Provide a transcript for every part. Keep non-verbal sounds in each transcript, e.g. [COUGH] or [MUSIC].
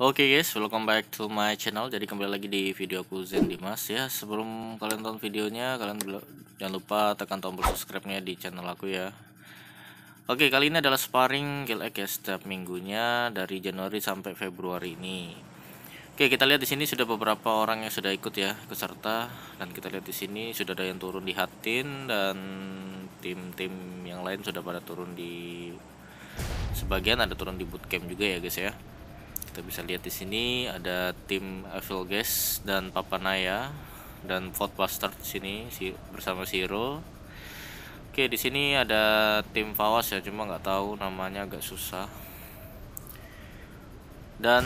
Oke okay guys, welcome back to my channel. Jadi kembali lagi di video aku Zen Dimas ya. Sebelum kalian tonton videonya, kalian jangan lupa tekan tombol subscribe-nya di channel aku ya. Oke, okay, kali ini adalah sparring GLX ya setiap minggunya dari Januari sampai Februari ini. Oke, okay, kita lihat di sini sudah beberapa orang yang sudah ikut ya, peserta dan kita lihat di sini sudah ada yang turun di Hatin dan tim-tim yang lain sudah pada turun di sebagian ada turun di bootcamp juga ya guys ya kita bisa lihat di sini ada tim Evil Gas dan Papanaya dan Fort Buster di sini si bersama Siro. Oke, di sini ada tim Fawas ya, cuma nggak tahu namanya agak susah. Dan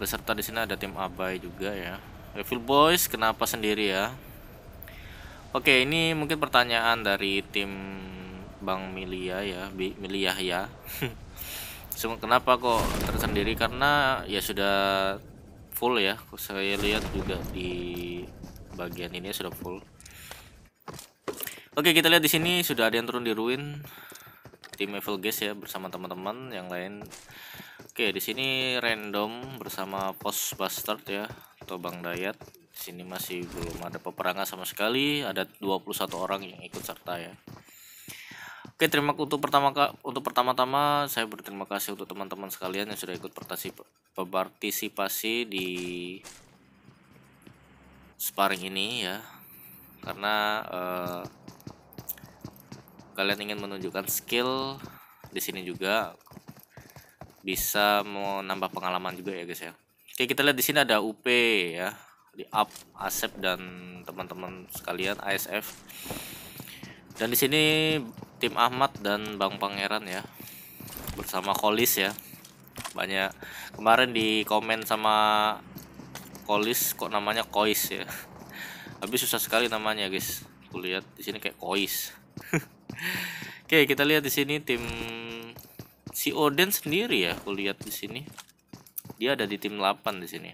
beserta di sini ada tim Abai juga ya. Evil Boys kenapa sendiri ya? Oke, ini mungkin pertanyaan dari tim Bang Milia ya, Milia ya. [LAUGHS] Cuma kenapa kok tersendiri karena ya sudah full ya. Saya lihat juga di bagian ini sudah full. Oke, kita lihat di sini sudah ada yang turun di ruin tim Evil Guys ya bersama teman-teman yang lain. Oke, di sini random bersama Post Bastard ya atau Bang Dayat. Di sini masih belum ada peperangan sama sekali, ada 21 orang yang ikut serta ya. Oke, terima kasih untuk pertama untuk pertama-tama saya berterima kasih untuk teman-teman sekalian yang sudah ikut partisipasi di sparring ini ya. Karena eh, kalian ingin menunjukkan skill di sini juga bisa menambah pengalaman juga ya guys ya. Oke, kita lihat di sini ada UP ya, di up Asep dan teman-teman sekalian ASF. Dan di sini tim Ahmad dan Bang Pangeran ya bersama Kolis ya banyak kemarin di komen sama Kolis kok namanya Kois ya habis [LAUGHS] susah sekali namanya guys kulihat di sini kayak Kois [LAUGHS] Oke kita lihat di sini tim si Odin sendiri ya kulihat di sini dia ada di tim 8 di sini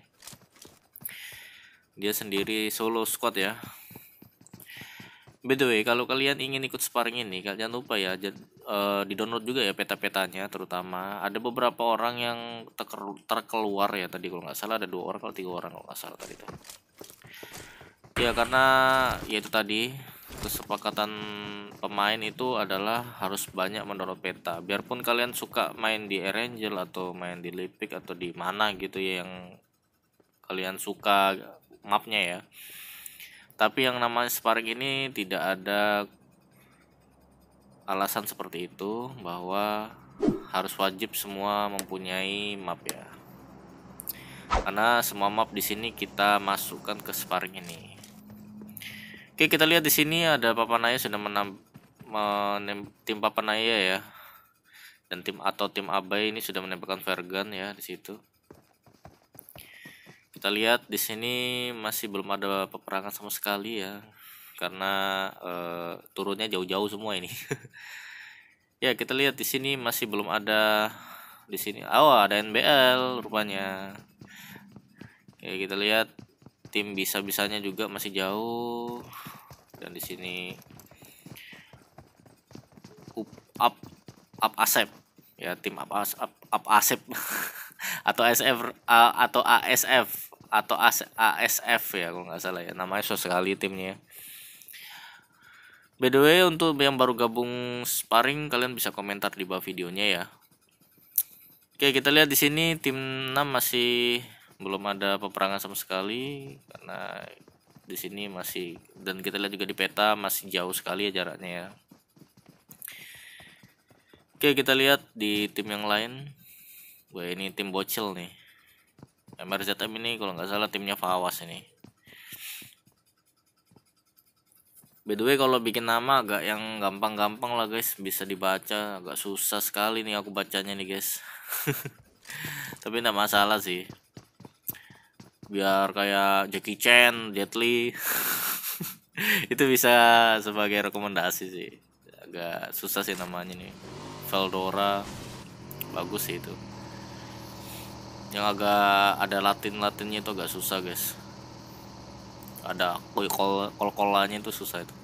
dia sendiri solo squad ya By the way, kalau kalian ingin ikut sparring ini, kalian lupa ya, uh, eh, di download juga ya peta-petanya, terutama ada beberapa orang yang terkeluar, terkeluar ya tadi kalau nggak salah ada dua orang kalau tiga orang kalau nggak salah tadi itu. Ya karena ya itu tadi kesepakatan pemain itu adalah harus banyak mendownload peta. Biarpun kalian suka main di Erangel atau main di Lipik atau di mana gitu ya yang kalian suka mapnya ya tapi yang namanya sparring ini tidak ada alasan seperti itu bahwa harus wajib semua mempunyai map ya karena semua map di sini kita masukkan ke sparring ini oke kita lihat di sini ada naya sudah menam, menem, tim papanaya ya dan tim atau tim abai ini sudah menembakkan vergan ya di situ kita lihat di sini masih belum ada peperangan sama sekali ya karena e, turunnya jauh-jauh semua ini [LAUGHS] ya kita lihat di sini masih belum ada di sini oh ada NBL rupanya ya kita lihat tim bisa-bisanya juga masih jauh dan di sini up up up asep ya tim up up up asep [LAUGHS] atau SF uh, atau ASF atau ASF ya kalau nggak salah ya namanya Australia timnya By the way untuk yang baru gabung sparring kalian bisa komentar di bawah videonya ya. Oke, kita lihat di sini tim 6 masih belum ada peperangan sama sekali karena di sini masih dan kita lihat juga di peta masih jauh sekali ya jaraknya ya. Oke, kita lihat di tim yang lain. Wah, ini tim bocil nih. MRZM ini kalau nggak salah timnya Fawas ini By the way kalau bikin nama agak yang gampang-gampang lah guys Bisa dibaca agak susah sekali nih aku bacanya nih guys [LAUGHS] Tapi nggak masalah sih Biar kayak Jackie Chan, Jet Li [LAUGHS] Itu bisa sebagai rekomendasi sih Agak susah sih namanya nih Valdora Bagus sih itu yang agak ada latin latinnya itu agak susah guys ada kol kolanya itu susah itu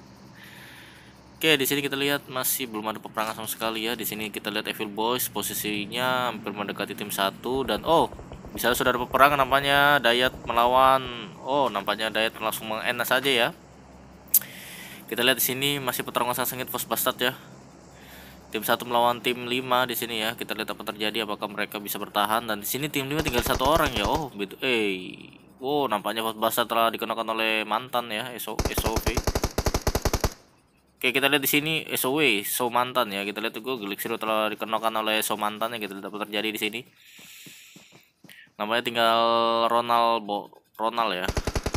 Oke, di sini kita lihat masih belum ada peperangan sama sekali ya. Di sini kita lihat Evil Boys posisinya hampir mendekati tim satu dan oh, misalnya sudah ada peperangan nampaknya Dayat melawan oh, nampaknya Dayat langsung mengenas saja ya. Kita lihat di sini masih peperangan sangat sengit Bastard ya tim satu melawan tim lima di sini ya. Kita lihat apa terjadi apakah mereka bisa bertahan dan di sini tim lima tinggal satu orang ya. Oh, betul. Eh. Wow, nampaknya bos basa telah dikenakan oleh mantan ya, SO SOV. Oke, kita lihat di sini SOW, SO mantan ya. Kita lihat tuh Gelik Zero telah dikenakan oleh SO mantan ya. Kita lihat apa terjadi di sini. Namanya tinggal Ronald Bo Ronald ya.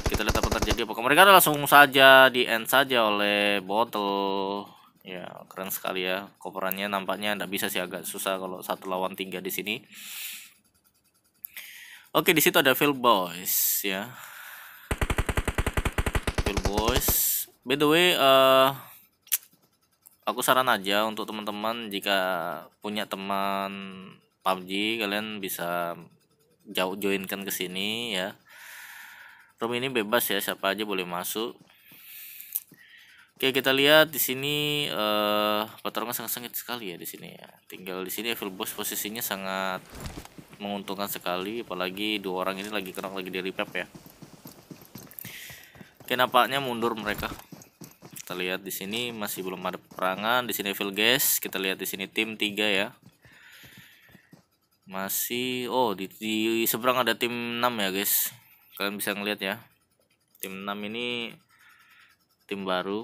Kita lihat apa terjadi apakah mereka langsung saja di end saja oleh botol? Ya, keren sekali ya. Koperannya nampaknya tidak bisa sih agak susah kalau satu lawan tiga di sini. Oke, di situ ada Phil Boys ya. Phil Boys. By the way, uh, aku saran aja untuk teman-teman jika punya teman PUBG kalian bisa jauh joinkan ke sini ya. Room ini bebas ya, siapa aja boleh masuk Oke, kita lihat di sini eh pertarungan sangat sengit sekali ya di sini ya. Tinggal di sini Evil Boss posisinya sangat menguntungkan sekali apalagi dua orang ini lagi kerang lagi dari pep ya. Oke, nampaknya mundur mereka. Kita lihat di sini masih belum ada perangan Di sini Evil Guys, kita lihat di sini tim 3 ya. Masih oh di, di seberang ada tim 6 ya, guys. Kalian bisa ngelihat ya. Tim 6 ini tim baru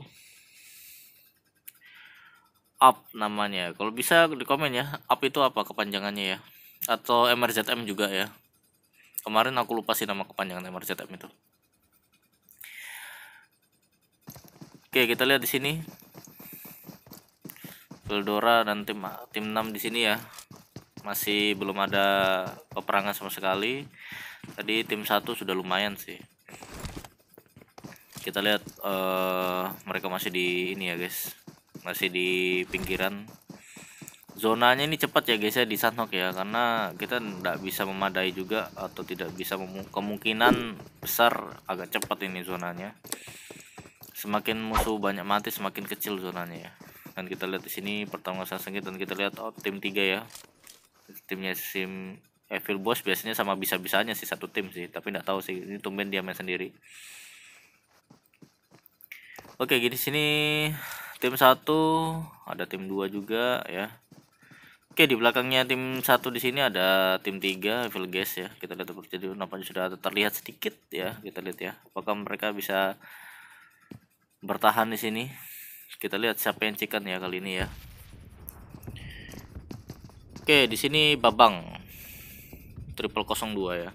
up namanya kalau bisa di komen ya up itu apa kepanjangannya ya atau MRZM juga ya kemarin aku lupa sih nama kepanjangan MRZM itu oke kita lihat di sini Eldora dan tim tim 6 di sini ya masih belum ada peperangan sama sekali tadi tim satu sudah lumayan sih kita lihat uh, mereka masih di ini ya guys masih di pinggiran zonanya ini cepat ya guys ya di Sanhok ya karena kita tidak bisa memadai juga atau tidak bisa kemungkinan besar agak cepat ini zonanya semakin musuh banyak mati semakin kecil zonanya ya dan kita lihat di sini pertama sengit dan kita lihat oh tim 3 ya timnya sim Evil Boss biasanya sama bisa-bisanya sih satu tim sih tapi tidak tahu sih ini tumben dia main sendiri oke gini sini tim satu ada tim dua juga ya Oke di belakangnya tim satu di sini ada tim tiga Evil Guys ya kita lihat terjadi, nampaknya sudah terlihat sedikit ya kita lihat ya apakah mereka bisa bertahan di sini kita lihat siapa yang chicken ya kali ini ya Oke di sini Babang triple 02 ya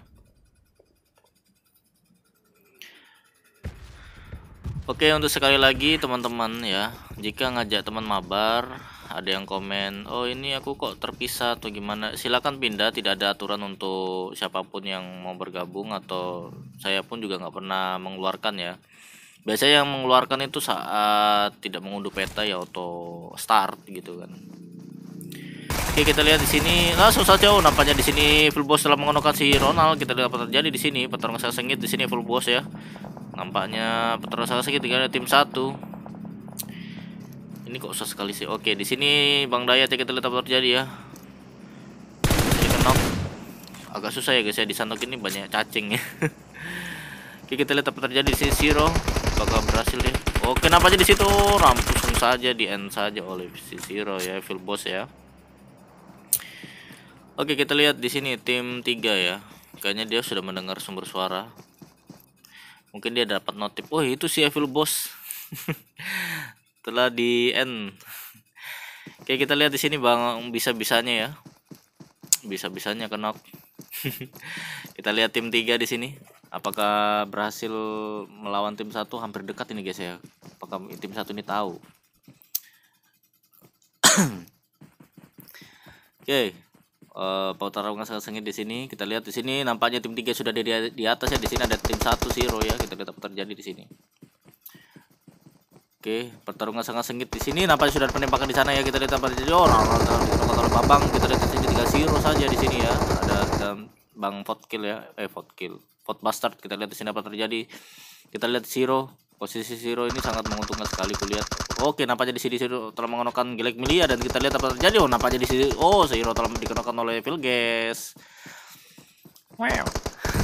Oke untuk sekali lagi teman-teman ya jika ngajak teman mabar ada yang komen oh ini aku kok terpisah atau gimana silahkan pindah tidak ada aturan untuk siapapun yang mau bergabung atau saya pun juga nggak pernah mengeluarkan ya biasanya yang mengeluarkan itu saat tidak mengunduh peta ya auto start gitu kan oke kita lihat di sini langsung nah, saja oh, nampaknya di sini full boss telah mengenokan si Ronald kita lihat apa terjadi di sini petarung saya sengit di sini full boss ya nampaknya petarung saya sengit dengan tim satu ini kok susah sekali sih oke di sini Bang Daya. kita lihat apa terjadi ya jadi kenok agak susah ya guys ya di santok ini banyak cacing ya oke [LAUGHS] kita lihat apa terjadi di sini Siro. apakah berhasil ya oke oh, kenapa aja di situ rampus saja di end saja oleh si Siro ya Evil Boss ya Oke kita lihat di sini tim 3 ya. Kayaknya dia sudah mendengar sumber suara. Mungkin dia dapat notif. Oh itu si Evil Boss. [LAUGHS] telah di end Oke kita lihat di sini bang bisa-bisanya ya bisa-bisanya kenok [LAUGHS] kita lihat tim 3 di sini apakah berhasil melawan tim satu hampir dekat ini guys ya apakah tim satu ini tahu [CLEARS THROAT] oke okay. uh, eh, pautar rawangan sangat di sini kita lihat di sini nampaknya tim 3 sudah di, di atas ya di sini ada tim satu sih ya kita lihat apa terjadi di sini Oke, pertarungan sangat sengit di sini. Nampaknya sudah penembakan di sana ya. Kita lihat apa terjadi. Oh, kalau nah, nah, nah, Babang kita lihat saja tiga zero saja di sini ya. Ada, bang Bang kill ya. Eh, kill, pot Bastard kita lihat di sini apa terjadi. Kita lihat Zero. Posisi Zero ini sangat menguntungkan sekali kulihat. Oke, nampaknya di sini Zero telah mengenakan Gilek Milia dan kita lihat apa terjadi. Oh, nampaknya di sini oh Zero telah dikenakan oleh Phil Guys. Wow.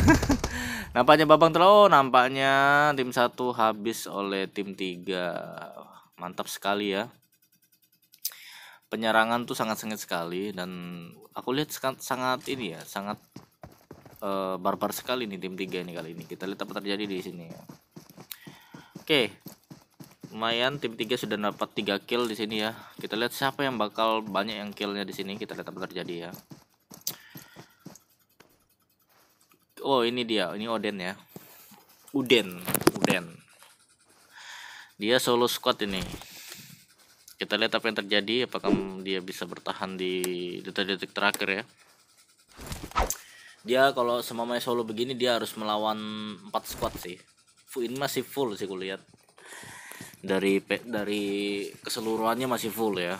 [LAUGHS] Nampaknya Babang Telo, nampaknya tim satu habis oleh tim tiga Mantap sekali ya. Penyerangan tuh sangat sengit sekali dan aku lihat sangat, ini ya, sangat uh, barbar sekali nih tim tiga ini kali ini. Kita lihat apa terjadi di sini ya. Oke. Lumayan tim tiga sudah dapat tiga kill di sini ya. Kita lihat siapa yang bakal banyak yang killnya di sini. Kita lihat apa terjadi ya. oh ini dia ini Oden ya Uden Uden dia solo squad ini kita lihat apa yang terjadi apakah dia bisa bertahan di detik-detik terakhir ya dia kalau semamanya solo begini dia harus melawan 4 squad sih ini masih full sih kulihat dari dari keseluruhannya masih full ya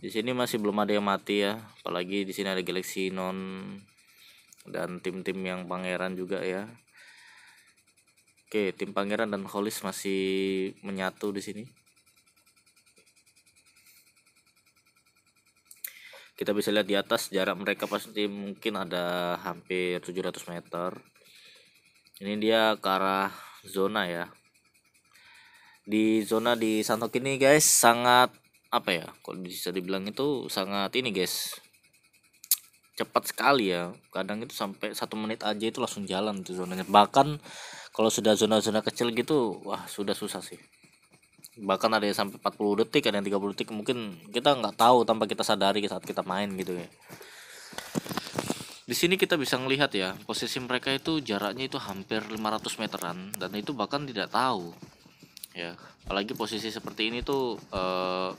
di sini masih belum ada yang mati ya apalagi di sini ada galaxy non dan tim-tim yang pangeran juga ya oke tim pangeran dan holis masih menyatu di sini kita bisa lihat di atas jarak mereka pasti mungkin ada hampir 700 meter ini dia ke arah zona ya di zona di Santok ini guys sangat apa ya kalau bisa dibilang itu sangat ini guys cepat sekali ya kadang itu sampai satu menit aja itu langsung jalan tuh zonanya bahkan kalau sudah zona-zona kecil gitu wah sudah susah sih bahkan ada yang sampai 40 detik ada yang 30 detik mungkin kita nggak tahu tanpa kita sadari saat kita main gitu ya di sini kita bisa melihat ya posisi mereka itu jaraknya itu hampir 500 meteran dan itu bahkan tidak tahu ya apalagi posisi seperti ini tuh eh,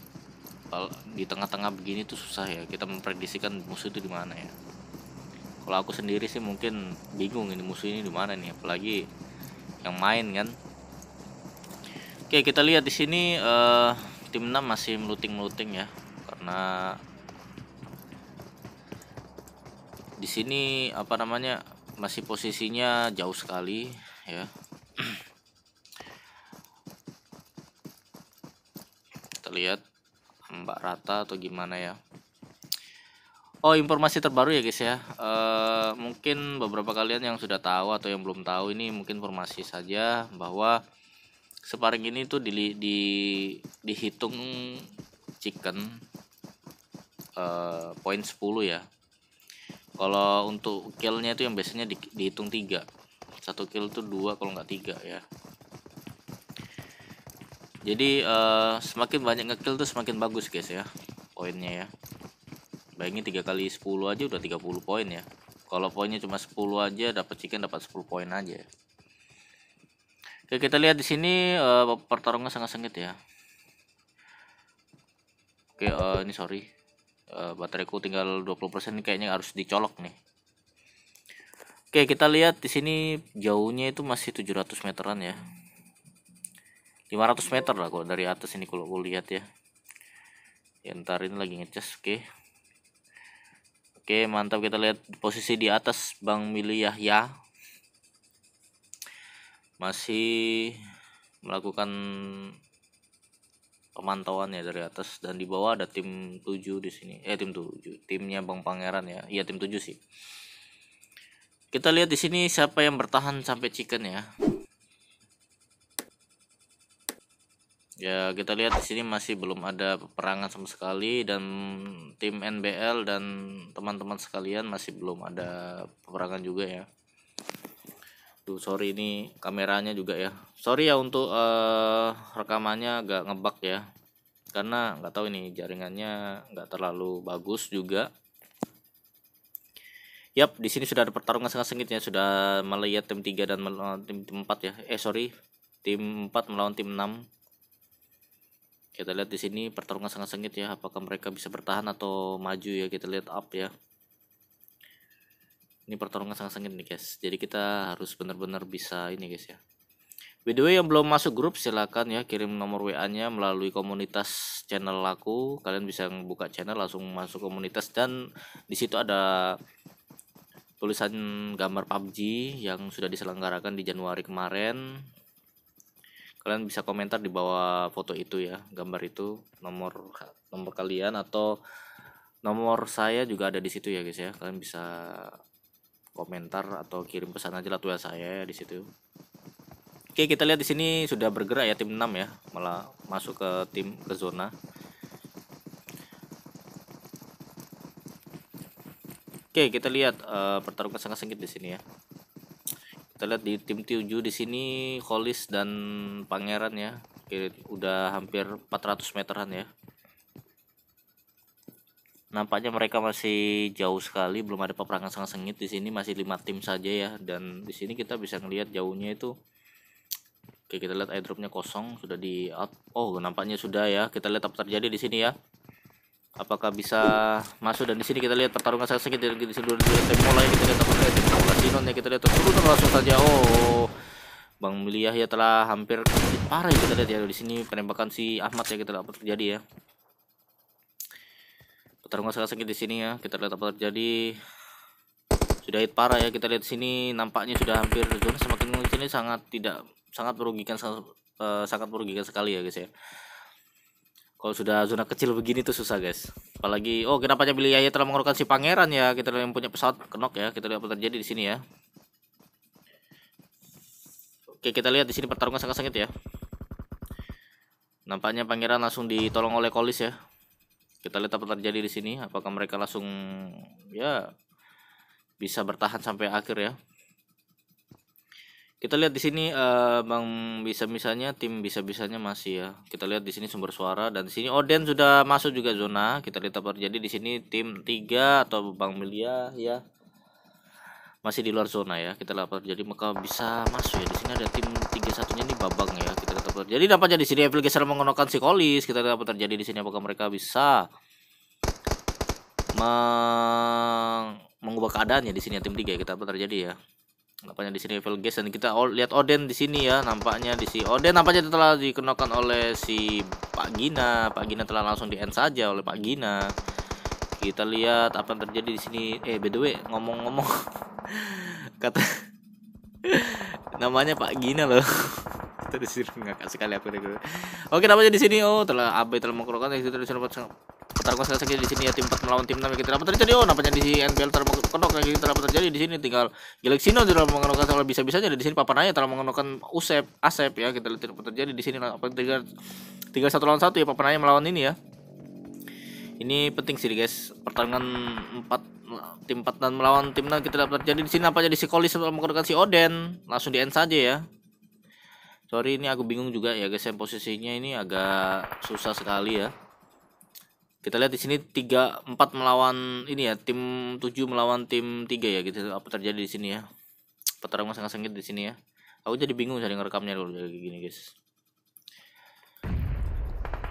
kalau di tengah-tengah begini tuh susah ya kita memprediksikan musuh itu di mana ya kalau aku sendiri sih mungkin bingung ini musuh ini di mana nih apalagi yang main kan oke kita lihat di sini uh, tim 6 masih meluting-meluting ya karena di sini apa namanya masih posisinya jauh sekali ya [CLEARS THROAT] kita lihat mbak rata atau gimana ya Oh informasi terbaru ya guys ya uh, mungkin beberapa kalian yang sudah tahu atau yang belum tahu ini mungkin informasi saja bahwa separing ini tuh di, di dihitung chicken uh, poin 10 ya kalau untuk killnya itu yang biasanya di, dihitung tiga satu kill itu dua kalau nggak tiga ya jadi uh, semakin banyak ngekill tuh semakin bagus guys ya poinnya ya bayangin tiga kali 10 aja udah 30 poin ya kalau poinnya cuma 10 aja dapat chicken dapat 10 poin aja Oke kita lihat di sini uh, pertarungan sangat sengit ya Oke uh, ini sorry uh, bateraiku tinggal 20% persen kayaknya harus dicolok nih Oke kita lihat di sini jauhnya itu masih 700 meteran ya 500 meter lah kok dari atas ini kalau gue lihat ya. ya ntar ini lagi ngecas oke okay. oke okay, mantap kita lihat posisi di atas Bang Mili Yahya masih melakukan pemantauan ya dari atas dan di bawah ada tim 7 di sini eh tim 7 timnya Bang Pangeran ya iya tim 7 sih kita lihat di sini siapa yang bertahan sampai chicken ya Ya, kita lihat di sini masih belum ada peperangan sama sekali dan tim NBL dan teman-teman sekalian masih belum ada peperangan juga ya. tuh sorry ini kameranya juga ya. Sorry ya untuk uh, rekamannya agak ngebak ya. Karena nggak tahu ini jaringannya nggak terlalu bagus juga. Yap, di sini sudah ada pertarungan sangat sengit ya. Sudah melihat tim 3 dan melawan eh, tim 4 ya. Eh, sorry. Tim 4 melawan tim 6 kita lihat di sini pertarungan sangat sengit ya, apakah mereka bisa bertahan atau maju ya, kita lihat up ya. Ini pertarungan sangat sengit nih guys, jadi kita harus benar-benar bisa ini guys ya. By the way yang belum masuk grup silahkan ya kirim nomor WA-nya melalui komunitas channel aku. Kalian bisa buka channel langsung masuk komunitas dan di situ ada tulisan gambar PUBG yang sudah diselenggarakan di Januari kemarin kalian bisa komentar di bawah foto itu ya gambar itu nomor nomor kalian atau nomor saya juga ada di situ ya guys ya kalian bisa komentar atau kirim pesan aja lah tuh ya, saya ya di situ Oke kita lihat di sini sudah bergerak ya tim 6 ya malah masuk ke tim ke zona Oke kita lihat uh, pertarungan sangat sengit di sini ya kita lihat di tim tujuh di sini Kolis dan Pangeran ya udah hampir 400 meteran ya nampaknya mereka masih jauh sekali belum ada peperangan sangat sengit di sini masih lima tim saja ya dan di sini kita bisa ngelihat jauhnya itu Oke kita lihat airdropnya kosong sudah di up oh nampaknya sudah ya kita lihat apa terjadi di sini ya apakah bisa masuk dan di sini kita lihat pertarungan sangat sengit dari seluruh tim mulai kita lihat apa tim Sinon ya kita lihat turun langsung saja oh Bang Miliah ya telah hampir parah ya kita lihat ya di sini penembakan si Ahmad ya kita lihat apa terjadi ya pertarungan sangat sengit di sini ya kita lihat apa terjadi sudah hit parah ya kita lihat sini nampaknya sudah hampir zona semakin ini sangat tidak sangat merugikan sangat, uh, eh, sangat merugikan sekali ya guys ya kalau sudah zona kecil begini tuh susah guys apalagi oh kenapa pilih Yaya telah mengeluarkan si pangeran ya kita yang punya pesawat kenok ya kita lihat apa terjadi di sini ya oke kita lihat di sini pertarungan sangat sengit ya nampaknya pangeran langsung ditolong oleh kolis ya kita lihat apa terjadi di sini apakah mereka langsung ya bisa bertahan sampai akhir ya kita lihat di sini uh, Bang bisa misalnya tim bisa-bisanya masih ya. Kita lihat di sini sumber suara dan di sini Oden sudah masuk juga zona. Kita lihat apa terjadi di sini tim 3 atau Bang Milia ya. Masih di luar zona ya. Kita lihat apa terjadi maka bisa masuk ya. Di sini ada tim tiga satunya nih Babang ya. Kita lihat apa terjadi. dapat jadi sini Evil geser menggunakan si Kolis. Kita lihat apa terjadi di sini apakah mereka bisa meng mengubah keadaannya di sini ya, tim 3 ya. Kita apa terjadi ya nampaknya di sini level gas dan kita lihat Odin di sini ya nampaknya di si Odin. nampaknya telah dikenakan oleh si Pak Gina Pak Gina telah langsung di end saja oleh Pak Gina kita lihat apa yang terjadi di sini eh by the way ngomong-ngomong [LAUGHS] kata [LAUGHS] namanya Pak Gina loh kita disuruh ngakak kali aku oke namanya di sini oh telah abai telah mengkerokan. kita ya, disuruh tarkos sakit di sini ya tim 4 melawan tim 6 kita dapat terjadi oh nampaknya di sini NPL terkenok kayak kita dapat terjadi di sini tinggal Galaxino tidak mengenakan kalau bisa bisanya di sini papan aja telah mengenakan Usep Asep ya kita lihat dapat terjadi di sini nah, apa tiga tiga satu lawan satu ya papan aja melawan ini ya ini penting sih guys pertarungan empat tim 4 dan melawan tim 6 kita dapat terjadi di sini apa jadi si Kolis menggunakan si Oden langsung di end saja ya sorry ini aku bingung juga ya guys yang posisinya ini agak susah sekali ya kita lihat di sini tiga empat melawan ini ya tim 7 melawan tim 3 ya gitu apa terjadi di sini ya pertarungan sangat sengit di sini ya aku jadi bingung cari ngerekamnya dulu kayak gini guys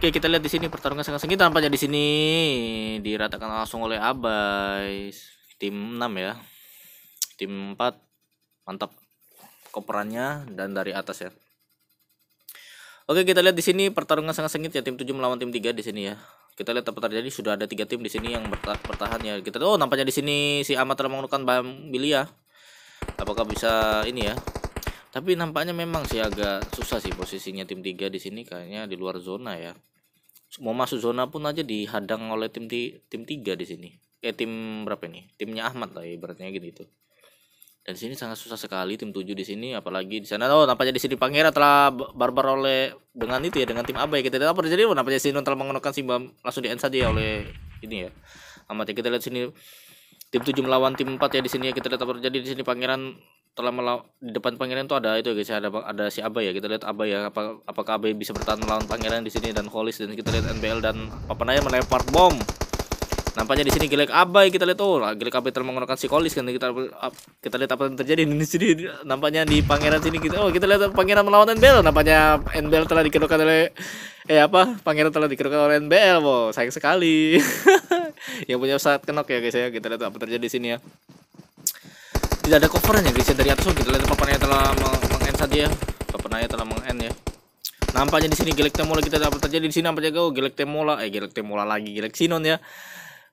oke kita lihat di sini pertarungan sangat sengit tampaknya di sini diratakan langsung oleh abai tim 6 ya tim 4 mantap koperannya dan dari atas ya Oke kita lihat di sini pertarungan sangat sengit ya tim 7 melawan tim 3 di sini ya kita lihat apa terjadi sudah ada tiga tim di sini yang bertahan ya kita oh nampaknya di sini si telah menggunakan bam bilia ya. apakah bisa ini ya tapi nampaknya memang sih agak susah sih posisinya tim tiga di sini kayaknya di luar zona ya mau masuk zona pun aja dihadang oleh tim ti tim tiga di sini eh tim berapa ini timnya Ahmad lah ibaratnya gitu dan sini sangat susah sekali tim 7 di sini apalagi di sana oh nampaknya di sini Pangeran telah barbar oleh dengan itu ya dengan tim abai kita tidak apa jadi oh, nampaknya sini telah menggunakan Simba langsung di end saja ya oleh ini ya amat ya kita lihat sini tim 7 melawan tim 4 ya di sini ya kita lihat apa terjadi di sini Pangeran telah melawan di depan Pangeran itu ada itu ya guys ya, ada ada si abai ya kita lihat abai ya apa apakah abai bisa bertahan melawan Pangeran di sini dan Holis dan kita lihat NBL dan Papanaya melempar bom Nampaknya di sini Gilek Abai kita lihat oh Gilek Abai telah menggunakan psikolis kan kita kita lihat apa yang terjadi di sini nampaknya di pangeran sini kita oh kita lihat pangeran melawan NBL nampaknya NBL telah dikerokan oleh eh apa pangeran telah dikerokan oleh NBL wow sayang sekali [LAUGHS] yang punya saat kenok ya guys ya kita lihat apa terjadi di sini ya tidak ada covernya guys ya dari atas oh, kita lihat papannya telah mengend saja ya papannya telah mengend ya nampaknya di sini Gilek Temola kita dapat terjadi di sini nampaknya oh Gilek Temola eh Gilek Temola lagi Gilek Sinon ya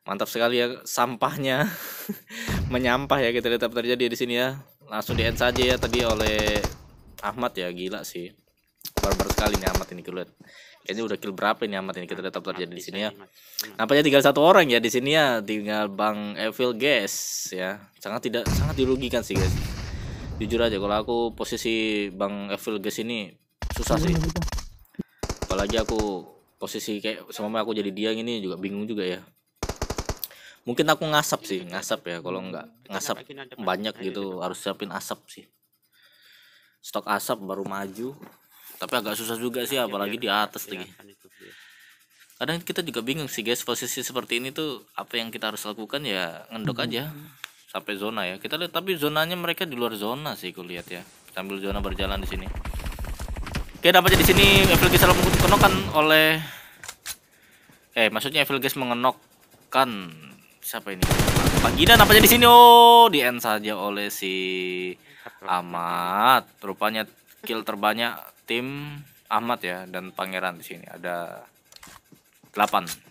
mantap sekali ya sampahnya [LAUGHS] menyampah ya kita tetap terjadi di sini ya langsung di end saja ya tadi oleh Ahmad ya gila sih barbar sekali nih Ahmad ini kulit kayaknya udah kill berapa ini Ahmad ini kita tetap terjadi di sini ya nampaknya tinggal satu orang ya di sini ya tinggal Bang Evil guys ya sangat tidak sangat dirugikan sih guys jujur aja kalau aku posisi Bang Evil guys ini susah sih apalagi aku posisi kayak semuanya aku jadi dia ini juga bingung juga ya mungkin aku ngasap sih ngasap ya kalau nggak ngasap banyak gitu, gitu harus siapin asap sih stok asap baru maju tapi agak susah juga sih iya, apalagi iya. di atas lagi iya. kadang kita juga bingung sih guys posisi seperti ini tuh apa yang kita harus lakukan ya ngendok hmm. aja sampai zona ya kita lihat tapi zonanya mereka di luar zona sih kulihat ya sambil zona berjalan di sini oke dapatnya di sini Evil Gas salah kenokan oleh eh maksudnya Evil Guys mengenokkan siapa ini? Pagina apa jadi sini? Oh, di end saja oleh si Ahmad. Rupanya kill terbanyak tim Ahmad ya dan Pangeran di sini ada 8.